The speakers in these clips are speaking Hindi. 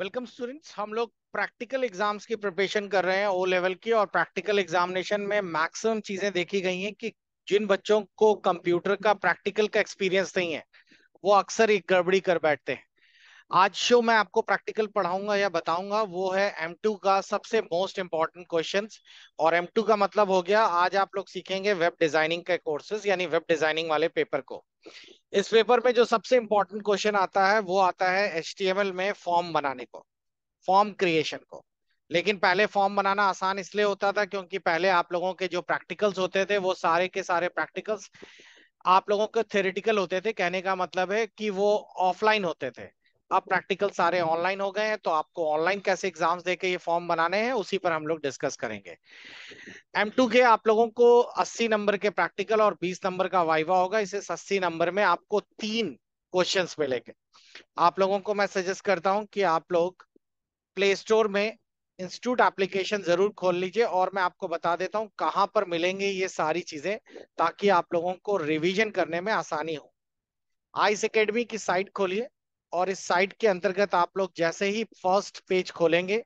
वेलकम स्टूडेंट्स हम लोग प्रैक्टिकल एग्जाम्स की प्रिपरेशन कर रहे हैं ओ लेवल की और प्रैक्टिकल एग्जामिनेशन में मैक्सिमम चीजें देखी गई हैं कि जिन बच्चों को कंप्यूटर का प्रैक्टिकल का एक्सपीरियंस नहीं है वो अक्सर एक गड़बड़ी कर बैठते हैं आज शो मैं आपको प्रैक्टिकल पढ़ाऊंगा या बताऊंगा वो है एम टू का सबसे मोस्ट इम्पोर्टेंट क्वेश्चन और एम टू का मतलब हो गया आज आप लोग सीखेंगे वेब डिजाइनिंग के कोर्सेज यानी वेब डिजाइनिंग वाले पेपर को इस पेपर में जो सबसे इम्पोर्टेंट क्वेश्चन आता है वो आता है एच में फॉर्म बनाने को फॉर्म क्रिएशन को लेकिन पहले फॉर्म बनाना आसान इसलिए होता था क्योंकि पहले आप लोगों के जो प्रैक्टिकल्स होते थे वो सारे के सारे प्रैक्टिकल्स आप लोगों के थेरेटिकल होते थे कहने का मतलब है कि वो ऑफलाइन होते थे अब प्रैक्टिकल सारे ऑनलाइन हो गए हैं तो आपको ऑनलाइन कैसे एग्जाम्स देके ये फॉर्म बनाने हैं उसी पर हम लोग डिस्कस करेंगे एम टू के आप लोगों को 80 नंबर के प्रैक्टिकल और 20 नंबर का वाइवा होगा इसे 80 नंबर में आपको तीन क्वेश्चन मिलेंगे आप लोगों को मैं सजेस्ट करता हूं कि आप लोग प्ले स्टोर में इंस्टीट्यूट एप्लीकेशन जरूर खोल लीजिए और मैं आपको बता देता हूँ कहाँ पर मिलेंगे ये सारी चीजें ताकि आप लोगों को रिविजन करने में आसानी हो आइस अकेडमी की साइट खोलिए और इस साइट के अंतर्गत आप लोग जैसे ही फर्स्ट पेज खोलेंगे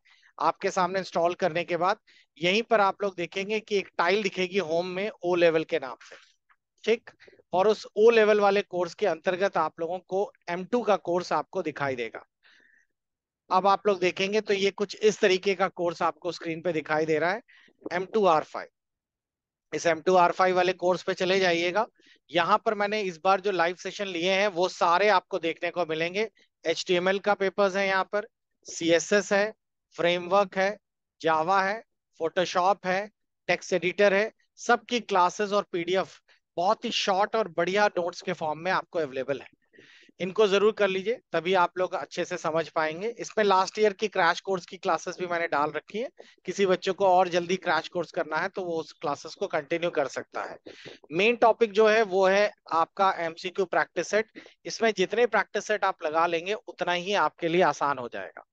आपके सामने इंस्टॉल करने के बाद यहीं पर आप लोग देखेंगे कि एक टाइल दिखेगी होम में ओ लेवल के नाम से ठीक और उस ओ लेवल वाले कोर्स के अंतर्गत आप लोगों को एम टू का कोर्स आपको दिखाई देगा अब आप लोग देखेंगे तो ये कुछ इस तरीके का कोर्स आपको स्क्रीन पे दिखाई दे रहा है एम टू आर फाइव इस एम टू आर फाइव वाले कोर्स पे चले जाइएगा यहाँ पर मैंने इस बार जो लाइव सेशन लिए हैं वो सारे आपको देखने को मिलेंगे एच टी एम एल का पेपर्स है यहाँ पर सी एस एस है फ्रेमवर्क है जावा है फोटोशॉप है टेक्स्ट एडिटर है सबकी क्लासेस और पीडीएफ बहुत ही शॉर्ट और बढ़िया नोट्स के फॉर्म में आपको अवेलेबल है इनको जरूर कर लीजिए तभी आप लोग अच्छे से समझ पाएंगे इसमें लास्ट ईयर की क्रैश कोर्स की क्लासेस भी मैंने डाल रखी है किसी बच्चों को और जल्दी क्रैश कोर्स करना है तो वो उस क्लासेस को कंटिन्यू कर सकता है मेन टॉपिक जो है वो है आपका एमसीक्यू प्रैक्टिस सेट इसमें जितने प्रैक्टिस सेट आप लगा लेंगे उतना ही आपके लिए आसान हो जाएगा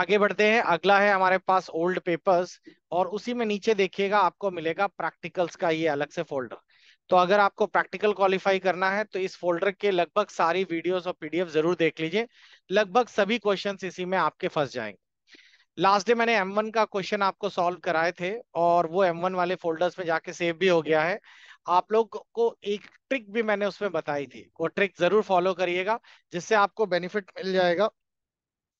आगे बढ़ते हैं अगला है हमारे पास ओल्ड पेपर्स और उसी में नीचे देखिएगा आपको मिलेगा प्रैक्टिकल्स का ये अलग से फोल्डर तो अगर आपको प्रैक्टिकल क्वालिफाई करना है तो इस फोल्डर के लगभग सारी वीडियोस और पीडीएफ जरूर देख लीजिए लगभग सभी क्वेश्चन इसी में आपके फंस जाएंगे लास्ट डे मैंने एम वन का क्वेश्चन आपको सॉल्व कराए थे और वो एम वन वाले फोल्डर्स में जाके सेव भी हो गया है आप लोग को एक ट्रिक भी मैंने उसमें बताई थी वो ट्रिक जरूर फॉलो करिएगा जिससे आपको बेनिफिट मिल जाएगा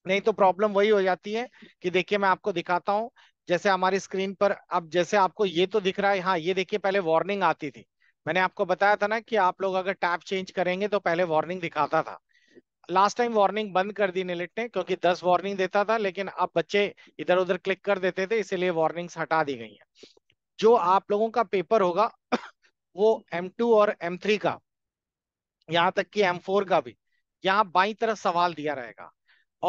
नहीं तो प्रॉब्लम वही हो जाती है कि देखिए मैं आपको दिखाता हूँ जैसे हमारी स्क्रीन पर अब जैसे आपको ये तो दिख रहा है हाँ ये देखिए पहले वार्निंग आती थी मैंने आपको बताया था ना कि आप लोग अगर टैप चेंज करेंगे तो पहले वार्निंग दिखाता था लास्ट टाइम वार्निंग बंद कर दी नेलेट ने क्योंकि दस वार्निंग देता था लेकिन अब बच्चे इधर उधर क्लिक कर देते थे इसीलिए वार्निंग्स हटा दी गई हैं जो आप लोगों का पेपर होगा वो M2 और M3 का यहाँ तक कि M4 का भी यहाँ बाई तरफ सवाल दिया रहेगा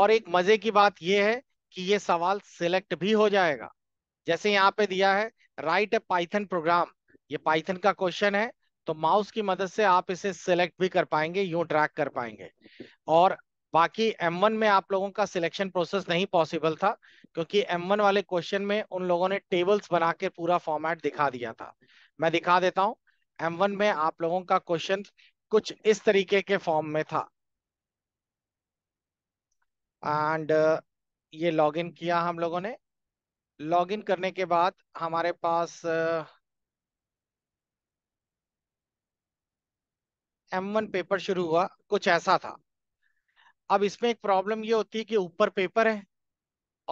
और एक मजे की बात यह है कि ये सवाल सिलेक्ट भी हो जाएगा जैसे यहाँ पे दिया है राइट ए पाइथन प्रोग्राम ये पाइथन का क्वेश्चन है तो माउस की मदद से आप इसे सिलेक्ट भी कर पाएंगे यूं ट्रैक कर पाएंगे और बाकी एम वन में आप लोगों का सिलेक्शन प्रोसेस नहीं पॉसिबल था क्योंकि एम वन वाले क्वेश्चन में उन लोगों ने टेबल्स बना के पूरा फॉर्मेट दिखा दिया था मैं दिखा देता हूं एम वन में आप लोगों का क्वेश्चन कुछ इस तरीके के फॉर्म में था एंड ये लॉगिन किया हम लोगों ने लॉगिन करने के बाद हमारे पास uh, एम वन पेपर शुरू हुआ कुछ ऐसा था अब इसमें एक प्रॉब्लम ये होती है कि ऊपर पेपर है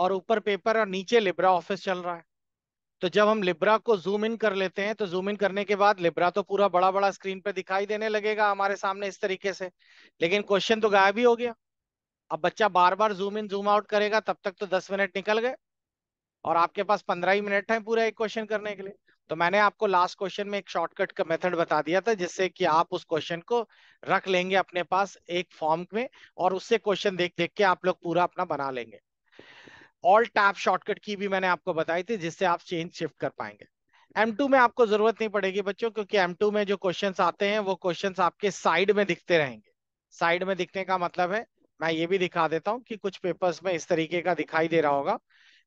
और ऊपर पेपर और नीचे लिब्रा ऑफिस चल रहा है तो जब हम लिब्रा को जूम इन कर लेते हैं तो जूम इन करने के बाद लिब्रा तो पूरा बड़ा बड़ा स्क्रीन पे दिखाई देने लगेगा हमारे सामने इस तरीके से लेकिन क्वेश्चन तो गायब ही हो गया अब बच्चा बार बार जूम इन जूम आउट करेगा तब तक तो दस मिनट निकल गए और आपके पास पंद्रह ही मिनट है पूरा एक क्वेश्चन करने के लिए तो मैंने आपको लास्ट क्वेश्चन में एक शॉर्टकट का मेथड बता दिया था जिससे कि आप उस क्वेश्चन को रख लेंगे अपने पास एक फॉर्म में और उससे क्वेश्चन देख देख के आप लोग पूरा अपना बना लेंगे ऑल टैप शॉर्टकट की भी मैंने आपको बताई थी जिससे आप चेंज शिफ्ट कर पाएंगे M2 में आपको जरूरत नहीं पड़ेगी बच्चों क्योंकि M2 में जो क्वेश्चंस आते हैं वो क्वेश्चंस आपके साइड में दिखते रहेंगे साइड में दिखने का मतलब है मैं ये भी दिखा देता हूँ कि कुछ पेपर्स में इस तरीके का दिखाई दे रहा होगा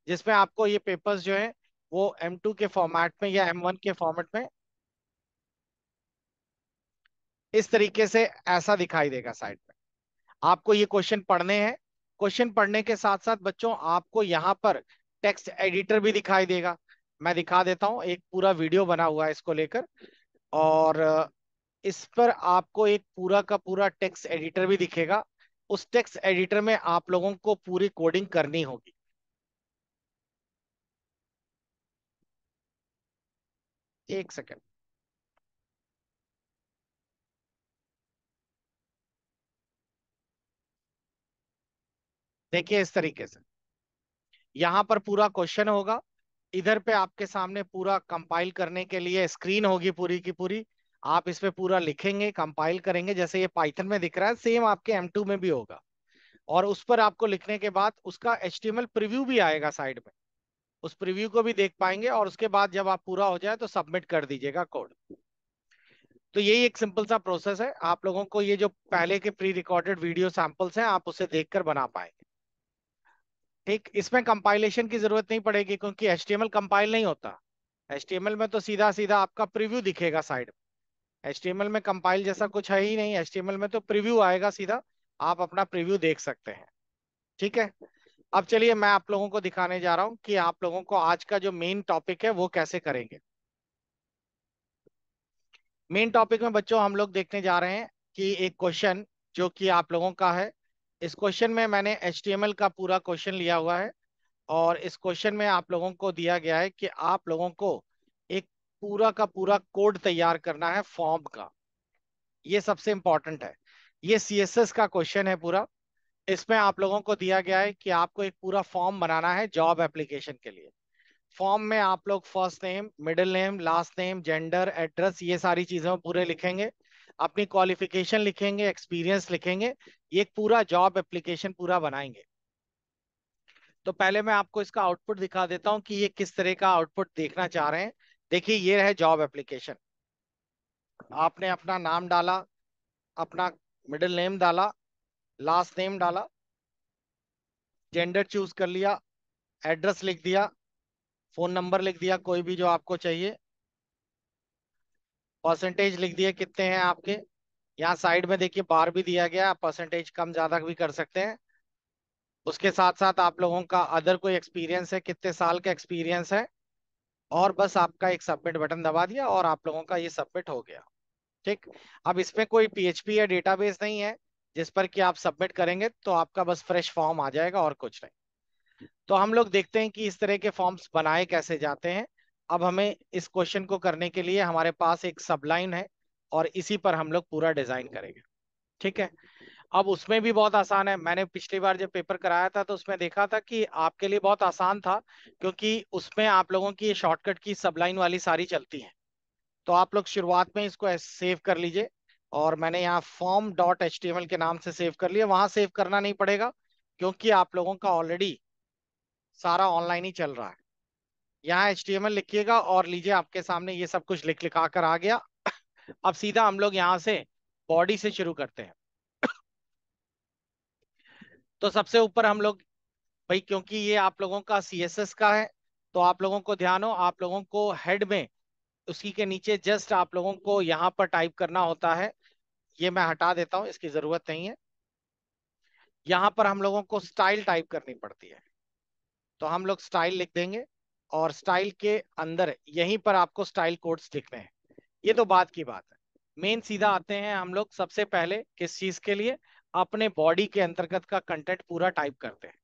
जिसमें आपको ये पेपर्स जो है वो M2 के फॉर्मेट में या एम वन के फॉर्मेट में इस तरीके से ऐसा दिखाई देगा साइड में आपको ये क्वेश्चन पढ़ने हैं क्वेश्चन पढ़ने के साथ साथ बच्चों आपको यहाँ पर टेक्स्ट एडिटर भी दिखाई देगा मैं दिखा देता हूँ एक पूरा वीडियो बना हुआ है इसको लेकर और इस पर आपको एक पूरा का पूरा टेक्स्ट एडिटर भी दिखेगा उस टेक्स्ट एडिटर में आप लोगों को पूरी कोडिंग करनी होगी एक सेकेंड देखिए इस तरीके से यहां पर पूरा क्वेश्चन होगा इधर पे आपके सामने पूरा कंपाइल करने के लिए स्क्रीन होगी पूरी की पूरी आप इस पे पूरा लिखेंगे कंपाइल करेंगे जैसे ये पाइथन में दिख रहा है सेम आपके M2 में भी होगा और उस पर आपको लिखने के बाद उसका एच प्रीव्यू भी आएगा साइड में उस प्रीव्यू को भी देख पाएंगे और उसके बाद जब आप पूरा हो जाए तो सबमिट कर दीजिएगा कोड तो यही एक सिंपल सा प्रोसेस है आप लोगों को ये जो पहले के प्री रिकॉर्डेड वीडियो सैंपल्स हैं आप उसे देखकर बना पाएंगे ठीक इसमें कंपाइलेशन की जरूरत नहीं पड़ेगी क्योंकि एच कंपाइल नहीं होता एच में तो सीधा सीधा आपका प्रिव्यू दिखेगा साइड में एच में कंपाइल जैसा कुछ है ही नहीं एच में तो प्रिव्यू आएगा सीधा आप अपना प्रिव्यू देख सकते हैं ठीक है अब चलिए मैं आप लोगों को दिखाने जा रहा हूं कि आप लोगों को आज का जो मेन टॉपिक है वो कैसे करेंगे मेन टॉपिक में बच्चों हम लोग देखने जा रहे हैं कि एक क्वेश्चन जो कि आप लोगों का है इस क्वेश्चन में मैंने एच का पूरा क्वेश्चन लिया हुआ है और इस क्वेश्चन में आप लोगों को दिया गया है कि आप लोगों को एक पूरा का पूरा कोड तैयार करना है फॉर्म का ये सबसे इंपॉर्टेंट है ये सी का क्वेश्चन है पूरा इसमें आप लोगों को दिया गया है कि आपको एक पूरा फॉर्म बनाना है जॉब एप्लीकेशन के लिए फॉर्म में आप लोग first name middle name last name gender address ये सारी चीजें पूरे लिखेंगे अपनी क्वालिफिकेशन लिखेंगे एक्सपीरियंस लिखेंगे ये पूरा जॉब एप्लीकेशन पूरा बनाएंगे तो पहले मैं आपको इसका आउटपुट दिखा देता हूँ कि ये किस तरह का आउटपुट देखना चाह रहे हैं देखिए ये है जॉब एप्लीकेशन आपने अपना नाम डाला अपना मिडिल नेम डाला लास्ट नेम डाला जेंडर चूज कर लिया एड्रेस लिख दिया फोन नंबर लिख दिया कोई भी जो आपको चाहिए परसेंटेज लिख दिए कितने हैं आपके यहाँ साइड में देखिए बार भी दिया गया परसेंटेज कम ज़्यादा भी कर सकते हैं उसके साथ साथ आप लोगों का अदर कोई एक्सपीरियंस है कितने साल का एक्सपीरियंस है और बस आपका एक सबमिट बटन दबा दिया और आप लोगों का ये सबमिट हो गया ठीक अब इसमें कोई पीएचपी या डेटाबेस नहीं है जिस पर कि आप सबमिट करेंगे तो आपका बस फ्रेश फॉर्म आ जाएगा और कुछ नहीं तो हम लोग देखते हैं कि इस तरह के फॉर्म्स बनाए कैसे जाते हैं अब हमें इस क्वेश्चन को करने के लिए हमारे पास एक सबलाइन है और इसी पर हम लोग पूरा डिजाइन करेंगे ठीक है अब उसमें भी बहुत आसान है मैंने पिछली बार जब पेपर कराया था तो उसमें देखा था कि आपके लिए बहुत आसान था क्योंकि उसमें आप लोगों की शॉर्टकट की सबलाइन वाली सारी चलती है तो आप लोग शुरुआत में इसको सेव कर लीजिए और मैंने यहाँ फॉर्म डॉट एच के नाम से सेव कर लिया वहां सेव करना नहीं पड़ेगा क्योंकि आप लोगों का ऑलरेडी सारा ऑनलाइन ही चल रहा है यहाँ एच लिखिएगा और लीजिए आपके सामने ये सब कुछ लिख लिखा कर आ गया अब सीधा हम लोग यहाँ से बॉडी से शुरू करते हैं तो सबसे ऊपर हम लोग भाई क्योंकि ये आप लोगों का सी का है तो आप लोगों को ध्यान हो आप लोगों को हेड में उसी के नीचे जस्ट आप लोगों को यहाँ पर टाइप करना होता है ये मैं हटा देता हूँ इसकी जरूरत नहीं है यहां पर हम लोगों को स्टाइल टाइप करनी पड़ती है तो हम लोग स्टाइल लिख देंगे और स्टाइल के अंदर यहीं पर आपको स्टाइल कोड्स लिखने हैं ये तो बात की बात है मेन सीधा आते हैं हम लोग सबसे पहले किस चीज के लिए अपने बॉडी के अंतर्गत का कंटेंट पूरा टाइप करते हैं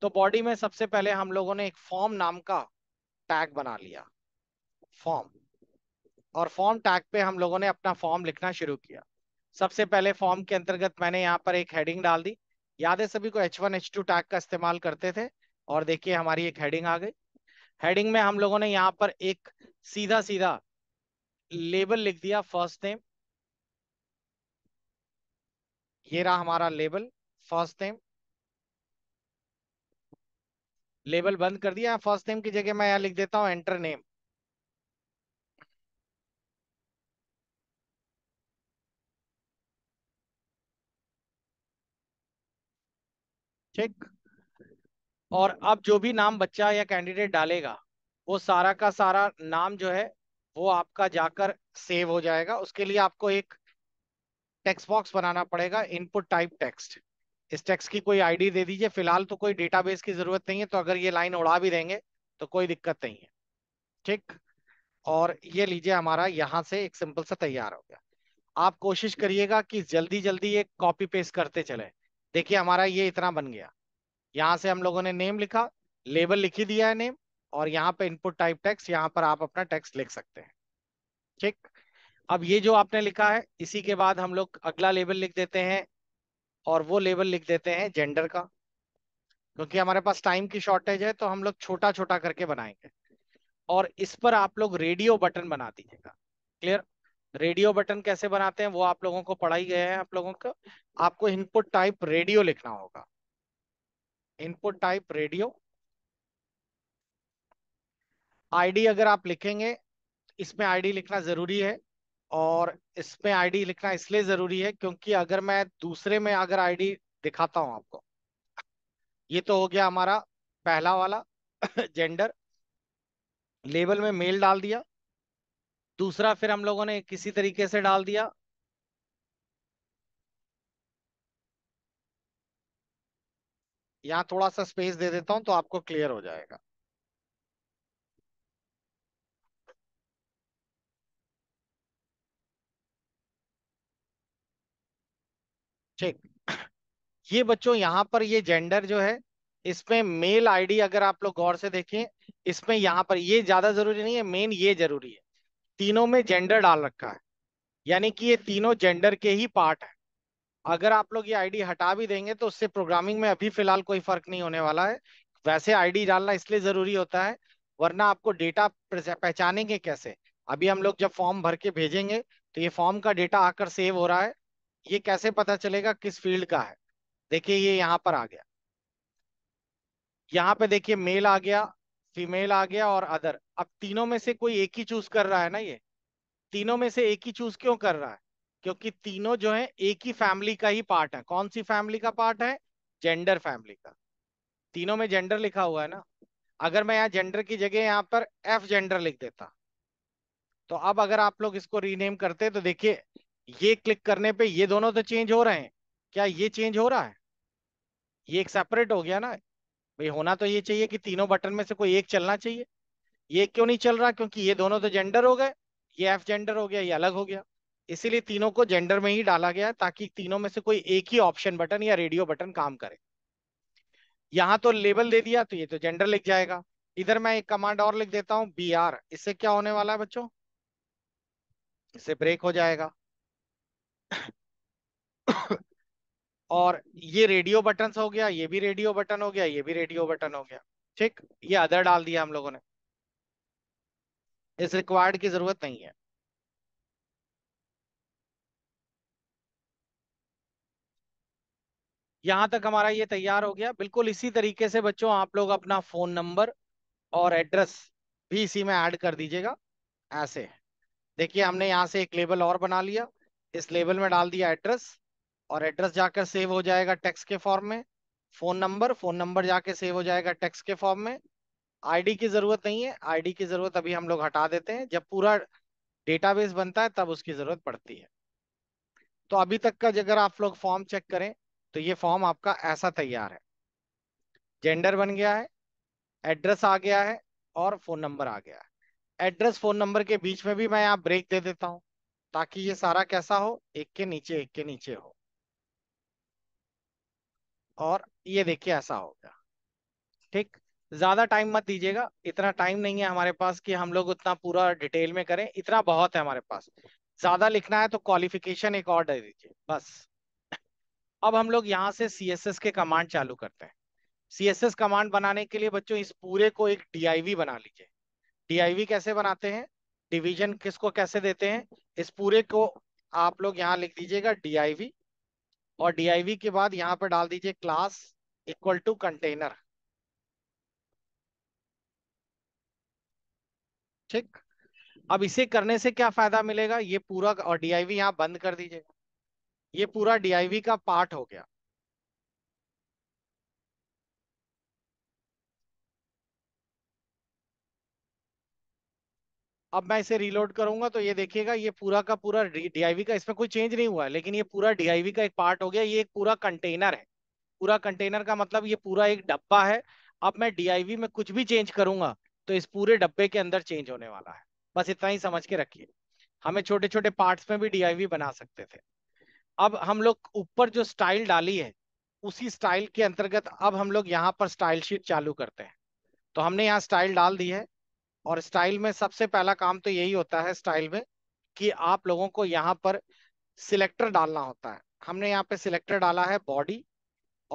तो बॉडी में सबसे पहले हम लोगों ने एक फॉर्म नाम का टैग बना लिया फॉर्म और फॉर्म टैग पे हम लोगों ने अपना फॉर्म लिखना शुरू किया सबसे पहले फॉर्म के अंतर्गत मैंने यहाँ पर एक हेडिंग डाल दी याद है सभी को H one H two tag का इस्तेमाल करते थे और देखिए हमारी एक हेडिंग आ गई हेडिंग में हम लोगों ने यहाँ पर एक सीधा सीधा लेबल लिख दिया फर्स्ट नेम ये रहा हमारा लेबल फर्स्ट नेम लेबल बंद कर दिया फर्स्ट नेम की जगह मैं यहाँ लिख देता हूँ एंटर नेम ठीक और अब जो भी नाम बच्चा या कैंडिडेट डालेगा वो सारा का सारा नाम जो है वो आपका जाकर सेव हो जाएगा उसके लिए आपको एक टेक्स्ट बॉक्स बनाना पड़ेगा इनपुट टाइप टेक्स्ट इस टेक्स्ट की कोई आईडी दे दीजिए फिलहाल तो कोई डेटाबेस की जरूरत नहीं है तो अगर ये लाइन उड़ा भी देंगे तो कोई दिक्कत नहीं है ठीक और ये लीजिए हमारा यहाँ से एक सिंपल सा तैयार हो गया आप कोशिश करिएगा कि जल्दी जल्दी ये कॉपी पेस्ट करते चले देखिए हमारा ये इतना बन गया यहाँ से हम लोगों ने नेम लिखा लेबल लिखी दिया है नेम और यहाँ पे इनपुट टाइप टेक्स्ट यहाँ पर आप अपना टेक्स्ट लिख सकते हैं ठीक अब ये जो आपने लिखा है इसी के बाद हम लोग अगला लेबल लिख देते हैं और वो लेबल लिख देते हैं जेंडर का क्योंकि हमारे पास टाइम की शॉर्टेज है तो हम लोग छोटा छोटा करके बनाएंगे और इस पर आप लोग रेडियो बटन बना दीजिएगा क्लियर रेडियो बटन कैसे बनाते हैं वो आप लोगों को पढ़ाई गए हैं आप लोगों को आपको इनपुट टाइप रेडियो लिखना होगा इनपुट टाइप रेडियो आईडी अगर आप लिखेंगे इसमें आईडी लिखना जरूरी है और इसमें आईडी लिखना इसलिए जरूरी है क्योंकि अगर मैं दूसरे में अगर आईडी दिखाता हूं आपको ये तो हो गया हमारा पहला वाला जेंडर लेबल में मेल डाल दिया दूसरा फिर हम लोगों ने किसी तरीके से डाल दिया यहां थोड़ा सा स्पेस दे देता हूं तो आपको क्लियर हो जाएगा ठीक ये बच्चों यहां पर ये जेंडर जो है इसमें मेल आईडी अगर आप लोग गौर से देखें इसमें यहां पर ये ज्यादा जरूरी नहीं है मेन ये जरूरी है तीनों में जेंडर डाल रखा है यानी कि ये तीनों जेंडर के ही पार्ट है अगर आप लोग ये आईडी हटा भी देंगे तो उससे प्रोग्रामिंग में अभी फिलहाल कोई फर्क नहीं होने वाला है वैसे आईडी डालना इसलिए जरूरी होता है वरना आपको डेटा पहचानेंगे कैसे अभी हम लोग जब फॉर्म भर के भेजेंगे तो ये फॉर्म का डेटा आकर सेव हो रहा है ये कैसे पता चलेगा किस फील्ड का है देखिए ये यहाँ पर आ गया यहाँ पे देखिए मेल आ गया फीमेल आ गया और अदर अब तीनों में से कोई एक ही चूज कर रहा है ना ये तीनों में से एक ही चूज क्यों कर रहा है क्योंकि तीनों जो है एक ही फैमिली का ही पार्ट है कौन सी फैमिली का पार्ट है जेंडर फैमिली का तीनों में जेंडर लिखा हुआ है ना अगर मैं यहाँ जेंडर की जगह यहाँ पर एफ जेंडर लिख देता तो अब अगर आप लोग इसको रीनेम करते तो देखिए ये क्लिक करने पे ये दोनों तो चेंज हो रहे हैं क्या ये चेंज हो रहा है ये एक सेपरेट हो गया ना भाई होना तो ये चाहिए कि तीनों बटन में से कोई एक चलना चाहिए ये क्यों नहीं चल रहा क्योंकि ये दोनों तो जेंडर हो गए ये एफ जेंडर हो गया ये अलग हो गया इसीलिए तीनों को जेंडर में ही डाला गया ताकि तीनों में से कोई एक ही ऑप्शन बटन या रेडियो बटन काम करे यहाँ तो लेबल दे दिया तो ये तो जेंडर लिख जाएगा इधर मैं एक कमांड और लिख देता हूँ बी आर इससे क्या होने वाला है बच्चों इससे ब्रेक हो जाएगा और ये रेडियो बटन हो गया ये भी रेडियो बटन हो गया ये भी रेडियो बटन हो गया ठीक ये अदर डाल दिया हम लोगों ने इस रिक्वायर्ड की जरूरत नहीं है यहां तक हमारा ये तैयार हो गया बिल्कुल इसी तरीके से बच्चों आप लोग अपना फोन नंबर और एड्रेस भी इसी में ऐड कर दीजिएगा ऐसे देखिए हमने यहां से एक लेबल और बना लिया इस लेबल में डाल दिया एड्रेस और एड्रेस जाकर सेव हो जाएगा टैक्स के फॉर्म में फोन नंबर फोन नंबर जाके सेव हो जाएगा टैक्स के फॉर्म में आईडी की जरूरत नहीं है आईडी की जरूरत अभी हम लोग हटा देते हैं जब पूरा डेटाबेस बनता है तब उसकी जरूरत पड़ती है तो अभी तक का अगर आप लोग फॉर्म चेक करें तो ये फॉर्म आपका ऐसा तैयार है जेंडर बन गया है एड्रेस आ गया है और फोन नंबर आ गया है एड्रेस फोन नंबर के बीच में भी मैं यहाँ ब्रेक दे देता हूँ ताकि ये सारा कैसा हो एक के नीचे एक के नीचे हो और ये देखिए ऐसा हो गया ठीक ज्यादा टाइम मत दीजिएगा इतना टाइम नहीं है हमारे पास कि हम लोग उतना पूरा डिटेल में करें इतना बहुत है हमारे पास ज्यादा लिखना है तो क्वालिफिकेशन एक और दे दीजिए बस अब हम लोग यहाँ से सी एस एस के कमांड चालू करते हैं सी एस एस कमांड बनाने के लिए बच्चों इस पूरे को एक डी आई वी बना लीजिए डी आई वी कैसे बनाते हैं डिवीजन किसको कैसे देते हैं इस पूरे को आप लोग यहाँ लिख दीजिएगा डी और डीआईवी के बाद यहाँ पे डाल दीजिए क्लास इक्वल टू कंटेनर ठीक अब इसे करने से क्या फायदा मिलेगा ये पूरा और डीआईवी यहां बंद कर दीजिएगा ये पूरा div का पार्ट हो गया अब मैं इसे रीलोड करूंगा तो ये देखिएगा ये पूरा का पूरा डीआईवी का इसमें कोई चेंज नहीं हुआ है लेकिन ये पूरा डीआईवी का एक पार्ट हो गया ये एक पूरा कंटेनर है पूरा कंटेनर का मतलब ये पूरा एक डब्बा है अब मैं डीआईवी में कुछ भी चेंज करूंगा तो इस पूरे डब्बे के अंदर चेंज होने वाला है बस इतना ही समझ के रखिए हमें छोटे छोटे पार्ट में भी डीआईवी बना सकते थे अब हम लोग ऊपर जो स्टाइल डाली है उसी स्टाइल के अंतर्गत अब हम लोग यहाँ पर स्टाइल शीट चालू करते हैं तो हमने यहाँ स्टाइल डाल दी है और स्टाइल में सबसे पहला काम तो यही होता है स्टाइल में कि आप लोगों को यहाँ पर सिलेक्टर डालना होता है हमने यहाँ पे सिलेक्टर डाला है बॉडी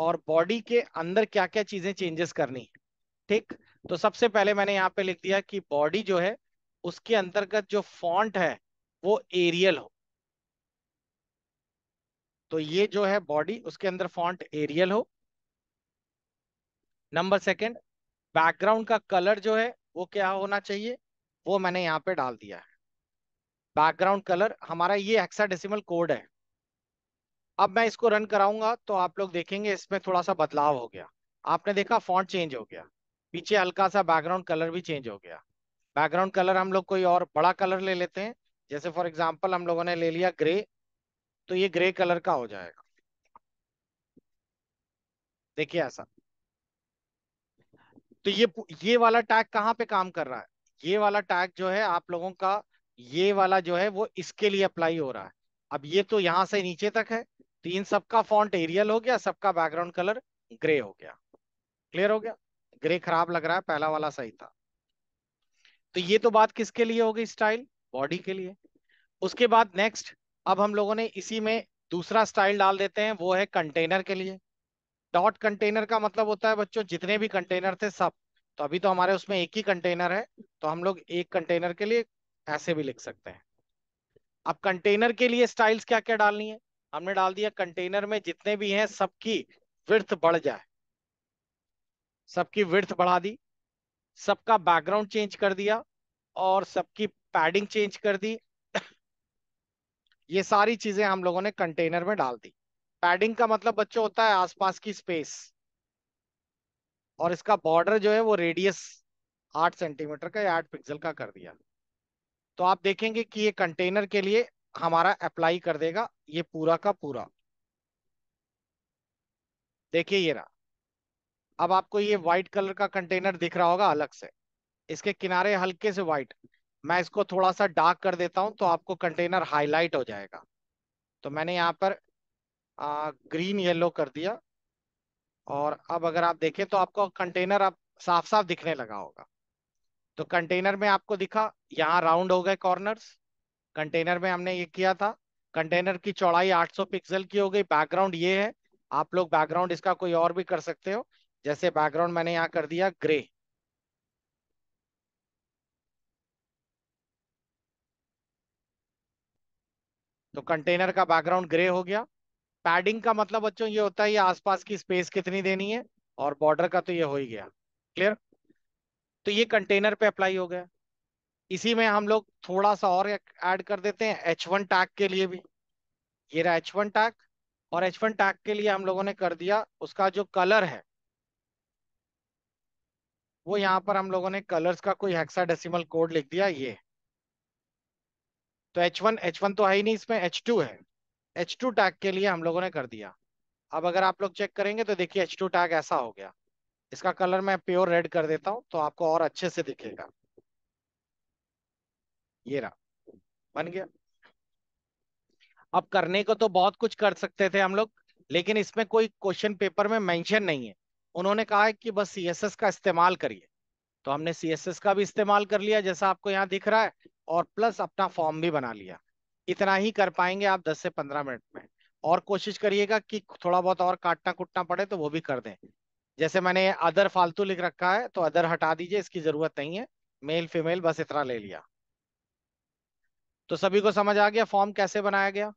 और बॉडी के अंदर क्या क्या चीजें चेंजेस करनी है ठीक तो सबसे पहले मैंने यहाँ पे लिख दिया कि बॉडी जो है उसके अंतर्गत जो फॉन्ट है वो एरियल हो तो ये जो है बॉडी उसके अंदर फॉन्ट एरियल हो नंबर सेकंड बैकग्राउंड का कलर जो है वो क्या होना चाहिए वो मैंने यहाँ पे डाल दिया है बैकग्राउंड कलर हमारा ये हेक्साडेसिमल कोड है अब मैं इसको रन कराऊंगा तो आप लोग देखेंगे इसमें थोड़ा सा बदलाव हो गया आपने देखा फॉन्ट चेंज हो गया पीछे हल्का सा बैकग्राउंड कलर भी चेंज हो गया बैकग्राउंड कलर हम लोग कोई और बड़ा कलर ले लेते हैं जैसे फॉर एग्जाम्पल हम लोगों ने ले लिया ग्रे तो ये ग्रे कलर का हो जाएगा देखिए ऐसा तो ये ये वाला टैग कहाँ पे काम कर रहा है ये वाला टैग जो है आप लोगों का ये वाला जो है वो इसके लिए अप्लाई हो रहा है अब ये तो यहाँ से नीचे तक है तो इन सबका फॉन्ट एरियल हो गया सबका बैकग्राउंड कलर ग्रे हो गया क्लियर हो गया ग्रे खराब लग रहा है पहला वाला सही था तो ये तो बात किसके लिए होगी स्टाइल बॉडी के लिए उसके बाद नेक्स्ट अब हम लोगों ने इसी में दूसरा स्टाइल डाल देते हैं वो है कंटेनर के लिए डॉट कंटेनर का मतलब होता है बच्चों जितने भी कंटेनर थे सब तो अभी तो हमारे उसमें एक ही कंटेनर है तो हम लोग एक कंटेनर के लिए ऐसे भी लिख सकते हैं अब कंटेनर के लिए स्टाइल्स क्या क्या डालनी है हमने डाल दिया कंटेनर में जितने भी हैं सबकी विर्थ बढ़ जाए सबकी विर्थ बढ़ा दी सबका बैकग्राउंड चेंज कर दिया और सबकी पैडिंग चेंज कर दी ये सारी चीजें हम लोगों ने कंटेनर में डाल दी पैडिंग का मतलब बच्चों होता है आसपास की स्पेस और इसका बॉर्डर जो है वो रेडियस आठ सेंटीमीटर का या आठ पिक्सल का कर दिया तो आप देखेंगे कि ये कंटेनर के लिए हमारा अप्लाई कर देगा ये पूरा का पूरा देखिए ये रहा अब आपको ये व्हाइट कलर का कंटेनर दिख रहा होगा अलग से इसके किनारे हल्के से व्हाइट मैं इसको थोड़ा सा डार्क कर देता हूं तो आपको कंटेनर हाईलाइट हो जाएगा तो मैंने यहाँ पर ग्रीन येलो कर दिया और अब अगर आप देखें तो आपको कंटेनर आप साफ साफ दिखने लगा होगा तो कंटेनर में आपको दिखा यहाँ राउंड हो गए कॉर्नर्स कंटेनर में हमने ये किया था कंटेनर की चौड़ाई 800 पिक्सल की हो गई बैकग्राउंड ये है आप लोग बैकग्राउंड इसका कोई और भी कर सकते हो जैसे बैकग्राउंड मैंने यहाँ कर दिया ग्रे तो कंटेनर का बैकग्राउंड ग्रे हो गया पैडिंग का मतलब बच्चों ये होता है ये आसपास की स्पेस कितनी देनी है और बॉर्डर का तो ये हो ही गया क्लियर तो ये कंटेनर पे अप्लाई हो गया इसी में हम लोग थोड़ा सा और ऐड कर देते हैं एच वन टैग के लिए भी ये रहा एच वन टैग और एच वन टैग के लिए हम लोगों ने कर दिया उसका जो कलर है वो यहाँ पर हम लोगों ने कलर्स का कोई हेक्साडेसिमल कोड लिख दिया ये तो एच वन एच वन तो है ही नहीं इसमें एच टू है एच टू टैग के लिए हम लोगों ने कर दिया अब अगर आप लोग चेक करेंगे तो देखिए एच टू टैग ऐसा हो गया इसका कलर मैं प्योर रेड कर देता हूँ तो आपको और अच्छे से दिखेगा ये रहा बन गया अब करने को तो बहुत कुछ कर सकते थे हम लोग लेकिन इसमें कोई क्वेश्चन पेपर में मेंशन नहीं है उन्होंने कहा है कि बस सीएसएस का इस्तेमाल करिए तो हमने सीएसएस का भी इस्तेमाल कर लिया जैसा आपको यहाँ दिख रहा है और प्लस अपना फॉर्म भी बना लिया इतना ही कर पाएंगे आप दस से पंद्रह मिनट में और कोशिश करिएगा कि थोड़ा बहुत और काटना कुटना पड़े तो वो भी कर दें जैसे मैंने अदर फालतू लिख रखा है तो अदर हटा दीजिए इसकी जरूरत नहीं है मेल फीमेल बस इतना ले लिया तो सभी को समझ आ गया फॉर्म कैसे बनाया गया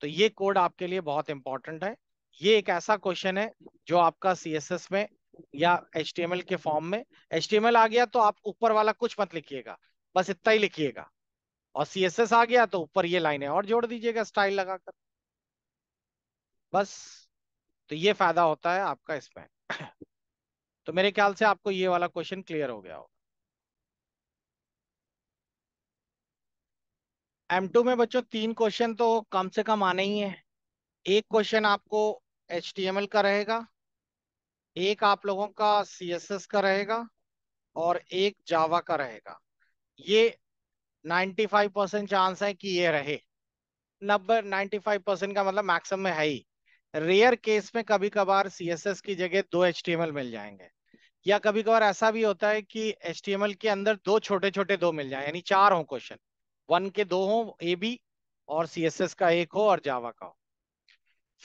तो ये कोड आपके लिए बहुत इंपॉर्टेंट है ये एक ऐसा क्वेश्चन है जो आपका सी में या एच के फॉर्म में एच आ गया तो आप ऊपर वाला कुछ मत लिखिएगा बस इतना ही लिखिएगा और सी एस एस आ गया तो ऊपर ये है और जोड़ दीजिएगा स्टाइल लगाकर बस तो ये फायदा होता है आपका इसमें तो मेरे ख्याल से आपको ये वाला क्वेश्चन क्लियर हो गया होगा एम टू में बच्चों तीन क्वेश्चन तो कम से कम आने ही है एक क्वेश्चन आपको एच का रहेगा एक आप लोगों का सी का रहेगा और एक जावा का रहेगा ये 95 परसेंट चांस है कि ये रहे नब्बे 95 परसेंट का मतलब मैक्सिमम में है ही रेयर केस में कभी कभार सी की जगह दो एच मिल जाएंगे या कभी कभार ऐसा भी होता है कि एच के अंदर दो छोटे छोटे दो मिल जाए यानी चार हो क्वेश्चन वन के दो हो ए बी और सी का एक हो और जावा का हो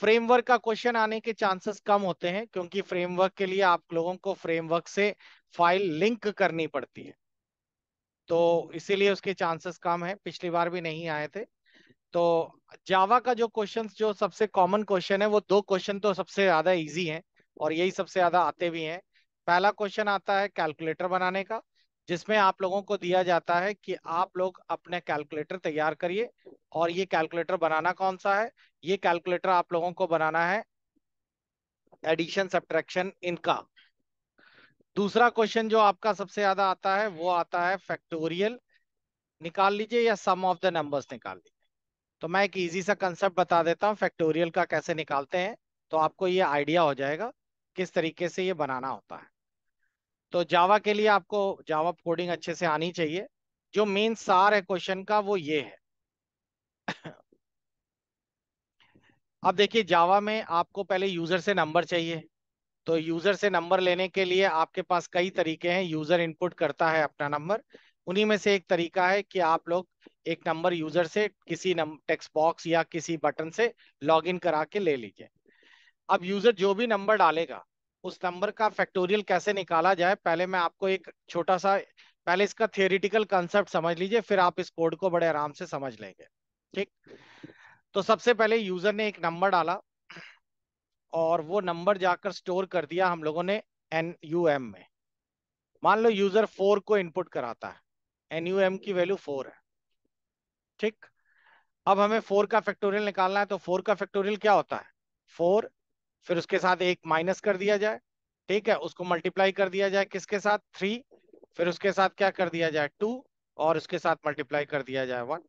फ्रेमवर्क का क्वेश्चन आने के चांसेस कम होते हैं क्योंकि फ्रेमवर्क के लिए आप लोगों को फ्रेमवर्क से फाइल लिंक करनी पड़ती है तो हम्म। इसीलिए उसके चांसेस कम है पिछली बार भी नहीं आए थे तो जावा का जो क्वेश्चन जो सबसे कॉमन क्वेश्चन है वो दो क्वेश्चन तो सबसे ज्यादा इजी हैं और यही सबसे ज्यादा आते भी हैं पहला क्वेश्चन आता है कैलकुलेटर बनाने का जिसमें आप लोगों को दिया जाता है कि आप लोग अपने कैलकुलेटर तैयार करिए और ये कैलकुलेटर बनाना कौन सा है ये कैलकुलेटर आप लोगों को बनाना है एडिशन सब्ट्रैक्शन इनका दूसरा क्वेश्चन जो आपका सबसे ज्यादा आता है वो आता है फैक्टोरियल निकाल लीजिए या सम ऑफ द नंबर्स निकाल लीजिए तो मैं एक इजी सा कंसेप्ट बता देता हूँ फैक्टोरियल का कैसे निकालते हैं तो आपको ये आइडिया हो जाएगा किस तरीके से ये बनाना होता है तो जावा के लिए आपको जावा कोडिंग अच्छे से आनी चाहिए जो मेन सार है क्वेश्चन का वो ये है अब देखिए जावा में आपको पहले यूजर से नंबर चाहिए तो यूजर से नंबर लेने के लिए आपके पास कई तरीके हैं यूजर इनपुट करता है अपना नंबर उन्हीं में से एक तरीका है कि आप लोग एक नंबर यूजर से किसी टेक्स्ट बॉक्स या किसी बटन से लॉगिन करा के ले लीजिए अब यूजर जो भी नंबर डालेगा उस नंबर का फैक्टोरियल कैसे निकाला जाए पहले मैं आपको एक छोटा सा पहले इसका थियोरिटिकल कंसेप्ट समझ लीजिए फिर आप इस कोड को बड़े आराम से समझ लेंगे ठीक तो सबसे पहले यूजर ने एक नंबर डाला और वो नंबर जाकर स्टोर कर दिया हम लोगों ने एन यू एम में मान लो यूजर फोर को इनपुट कराता है एन यू एम की वैल्यू फोर है ठीक अब हमें फोर का फैक्टोरियल निकालना है तो फोर का फैक्टोरियल क्या होता है फोर फिर उसके साथ एक माइनस कर दिया जाए ठीक है उसको मल्टीप्लाई कर दिया जाए किसके साथ थ्री फिर उसके साथ क्या कर दिया जाए टू और उसके साथ मल्टीप्लाई कर दिया जाए वन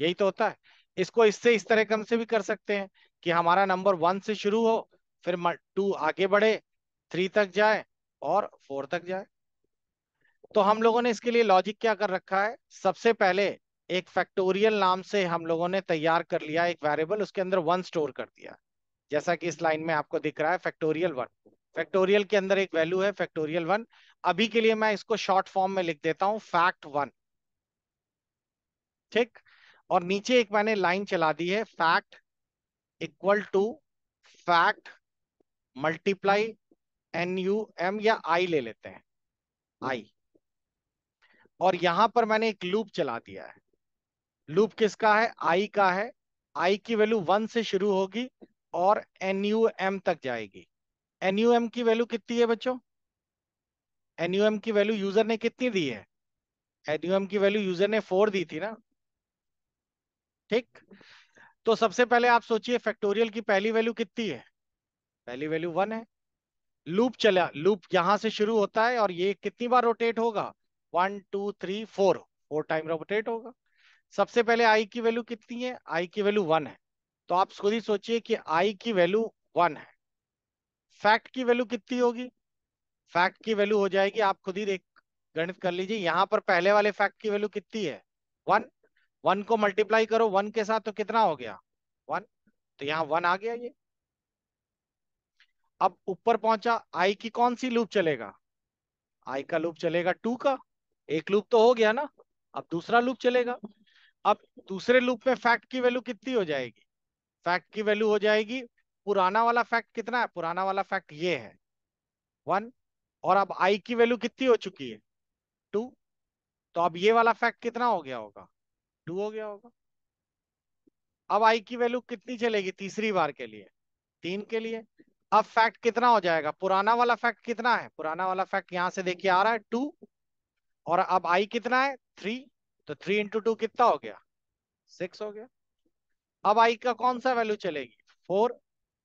यही तो होता है इसको इससे इस तरह कम से भी कर सकते हैं कि हमारा नंबर वन से शुरू हो फिर टू आगे बढ़े थ्री तक जाए और फोर तक जाए तो हम लोगों ने इसके लिए लॉजिक क्या कर रखा है सबसे पहले एक फैक्टोरियल नाम से हम लोगों ने तैयार कर लिया एक वेरिएबल उसके अंदर वन स्टोर कर दिया जैसा कि इस लाइन में आपको दिख रहा है फैक्टोरियल वन फैक्टोरियल के अंदर एक वैल्यू है फैक्टोरियल वन अभी के लिए मैं इसको शॉर्ट फॉर्म में लिख देता हूं फैक्ट वन ठीक और नीचे एक मैंने लाइन चला दी है fact equal to fact multiply N U M या आई ले लेते हैं आई हम्म। और यहां पर मैंने एक लूप चला दिया है लूप किसका है आई का है आई की वैल्यू वन से शुरू होगी और एन यू एम तक जाएगी एन यू एम की वैल्यू कितनी है बच्चों एन यू एम की वैल्यू यूजर ने कितनी दी है एन यू एम की वैल्यू यूजर ने फोर दी थी ना ठीक तो सबसे पहले आप सोचिए फैक्टोरियल की पहली वैल्यू कितनी है पहली वैल्यू वन है लूप चला लूप यहां से शुरू होता है और ये कितनी बार रोटेट होगा one two three four four time rotate होगा सबसे पहले आई की वैल्यू कितनी है आई की वैल्यू वन है तो आप खुद ही सोचिए कि आई की वैल्यू वन है फैक्ट की वैल्यू कितनी होगी फैक्ट की वैल्यू हो जाएगी आप खुद ही देख गणित कर लीजिए यहाँ पर पहले वाले फैक्ट की वैल्यू कितनी है वन वन को मल्टीप्लाई करो वन के साथ तो कितना हो गया वन तो यहाँ वन आ गया ये अब ऊपर पहुंचा आई की कौन सी लूप चलेगा आई का लूप चलेगा टू का एक लूप तो हो गया ना अब दूसरा लूप चलेगा अब दूसरे लूप में फैक्ट की वैल्यू कितनी हो जाएगी फैक्ट की वैल्यू हो जाएगी पुराना वाला फैक्ट कितना है पुराना वाला फैक्ट ये है वन और अब आई की वैल्यू कितनी हो चुकी है टू तो अब ये वाला फैक्ट कितना हो गया होगा टू हो गया होगा अब आई की वैल्यू कितनी चलेगी तीसरी बार के लिए तीन के लिए अब फैक्ट कितना हो जाएगा पुराना वाला फैक्ट कितना है पुराना वाला फैक्ट यहां से देखिए आ रहा है टू और अब आई कितना है थ्री तो थ्री इंटू टू कितना हो गया सिक्स हो गया अब आई का कौन सा वैल्यू चलेगी फोर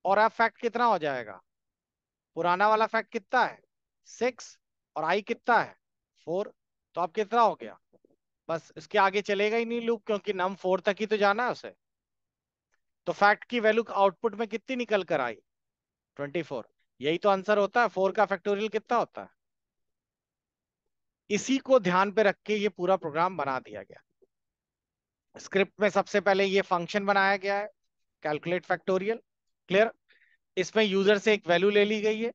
और अब फैक्ट कितना हो जाएगा पुराना वाला फैक्ट कितना है सिक्स और आई कितना है फोर तो अब कितना हो गया बस इसके आगे चलेगा ही नहीं लूप क्योंकि नम फोर तक ही तो जाना है उसे तो फैक्ट की वैल्यू आउटपुट में कितनी निकल कर आई ट्वेंटी फोर यही तो आंसर होता है फोर का फैक्टोरियल कितना होता है इसी को ध्यान पे रख के ये पूरा प्रोग्राम बना दिया गया स्क्रिप्ट में सबसे पहले ये फंक्शन बनाया गया है कैलकुलेट फैक्टोरियल क्लियर इसमें यूजर से एक वैल्यू ले ली गई है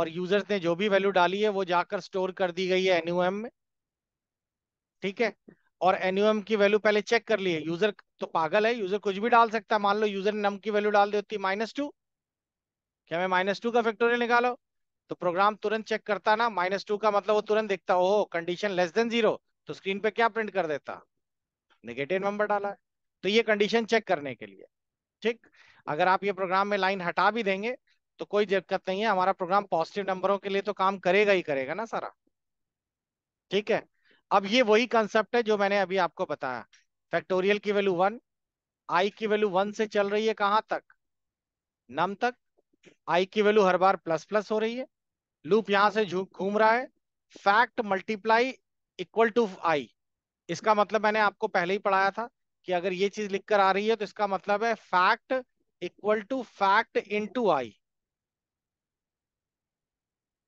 और यूजर्स ने जो भी वैल्यू डाली है वो जाकर स्टोर कर दी गई है एनयूएम में ठीक है और एनयूएम की वैल्यू पहले चेक कर ली है यूजर तो पागल है यूजर कुछ भी डाल सकता है मान लो यूजर ने नम की वैल्यू डाल दी होती है माइनस टू क्या मैं माइनस टू का फैक्टोरियल निकालो तो प्रोग्राम तुरंत चेक करता ना माइनस टू का मतलब वो तुरंत देखता ओहो कंडीशन लेस देन जीरो तो स्क्रीन पे क्या प्रिंट कर देता निगेटिव नंबर डाला तो ये कंडीशन चेक करने के लिए ठीक अगर आप ये प्रोग्राम में लाइन हटा भी देंगे तो कोई दिक्कत नहीं है हमारा प्रोग्राम पॉजिटिव नंबरों के लिए तो काम करेगा ही करेगा ना सारा ठीक है अब ये वही कंसेप्ट है जो मैंने अभी आपको बताया फैक्टोरियल की वैल्यू वन आई की वैल्यू वन से चल रही है कहां तक नम तक आई की वैल्यू हर बार प्लस प्लस हो रही है लूप यहां से घूम रहा है fact multiply equal to I इसका मतलब मैंने आपको पहले ही पढ़ाया था कि अगर ये चीज लिखकर आ रही है तो इसका मतलब है fact equal to fact into I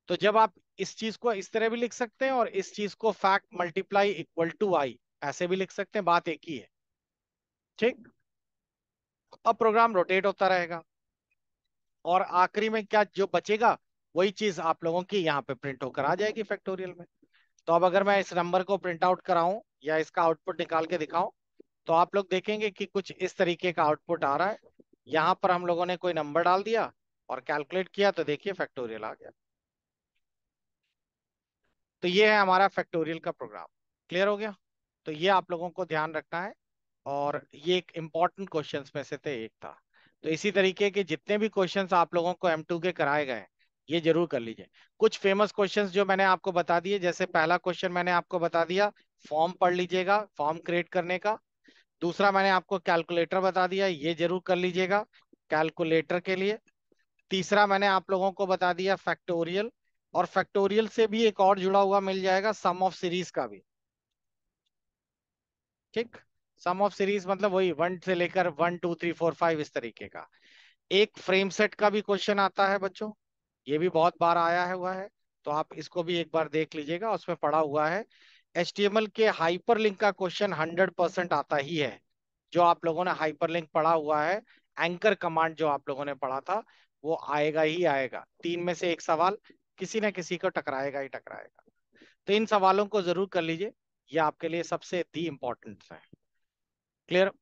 तो जब आप इस चीज को इस तरह भी लिख सकते हैं और इस चीज को fact multiply equal to I ऐसे भी लिख सकते हैं बात एक ही है ठीक अब प्रोग्राम रोटेट होता रहेगा और आखिरी में क्या जो बचेगा वही चीज आप लोगों की यहाँ पे प्रिंट होकर आ जाएगी फैक्टोरियल में तो अब अगर मैं इस नंबर को प्रिंट आउट कराऊं या इसका आउटपुट निकाल के दिखाऊं तो आप लोग देखेंगे कि कुछ इस तरीके का आउटपुट आ रहा है यहाँ पर हम लोगों ने कोई नंबर डाल दिया और कैलकुलेट किया तो देखिए फैक्टोरियल आ गया तो ये है हमारा फैक्टोरियल का प्रोग्राम क्लियर हो गया तो ये आप लोगों को ध्यान रखना है और ये एक इम्पॉर्टेंट क्वेश्चन में से थे एक था तो इसी तरीके के जितने भी क्वेश्चंस आप लोगों को एम टू के कराए गए ये जरूर कर लीजिए कुछ फेमस क्वेश्चंस जो मैंने आपको बता दिए जैसे पहला क्वेश्चन मैंने आपको बता दिया फॉर्म पढ़ लीजिएगा फॉर्म क्रिएट करने का दूसरा मैंने आपको कैलकुलेटर बता दिया ये जरूर कर लीजिएगा कैलकुलेटर के लिए तीसरा मैंने आप लोगों को बता दिया फैक्टोरियल और फैक्टोरियल से भी एक और जुड़ा हुआ मिल जाएगा सम ऑफ सीरीज का भी ठीक सम ऑफ सीरीज मतलब वही वन से लेकर one two three four five इस तरीके का एक फ्रेम सेट का भी क्वेश्चन आता है बच्चों ये भी बहुत बार आया है हुआ है तो आप इसको भी एक बार देख लीजिएगा उसमें पढ़ा हुआ है एच के हाइपर का क्वेश्चन हंड्रेड परसेंट आता ही है जो आप लोगों ने हाइपर लिंक पढ़ा हुआ है एंकर कमांड जो आप लोगों ने पढ़ा था वो आएगा ही आएगा तीन में से एक सवाल किसी ना किसी को टकराएगा ही टकराएगा तो इन सवालों को जरूर कर लीजिए ये आपके लिए सबसे दी इम्पोर्टेंट है Claro.